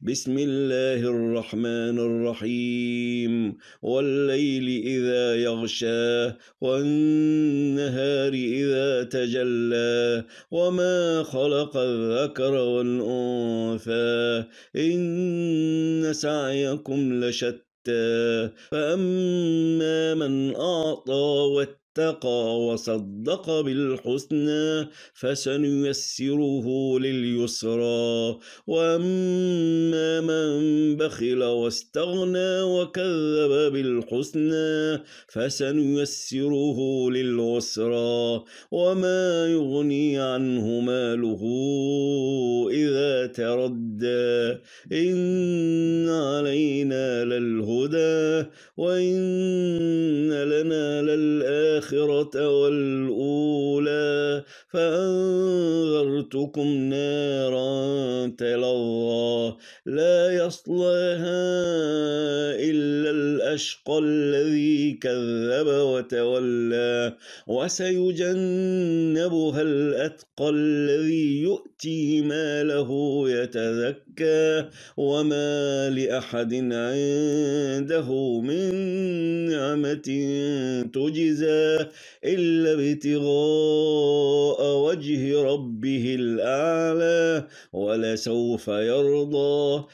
بسم الله الرحمن الرحيم والليل إذا يغشى والنهار إذا تجلى وما خلق الذكر والأنثى إن سعيكم لشتى حتى فأما من أعطى واتقى وصدق بالحسنى فسنيسره لليسرى وأما من بخل واستغنى وكذب بالحسنى فسنيسره للعسرى وما يغني عنه ماله إذا تردى إن علينا للهدى وإن لنا للآخرة والأولى فأنت أنذرتكم نارا تلظى لا يصلها إلا الأشقى الذي كذب وتولى وسيجنبها الأتقى الذي يؤتي ماله يتذكى وما لأحد عنده من نعمة تجزى إلا ابتغاء وجه ربه الأعلى ولسوف يرضى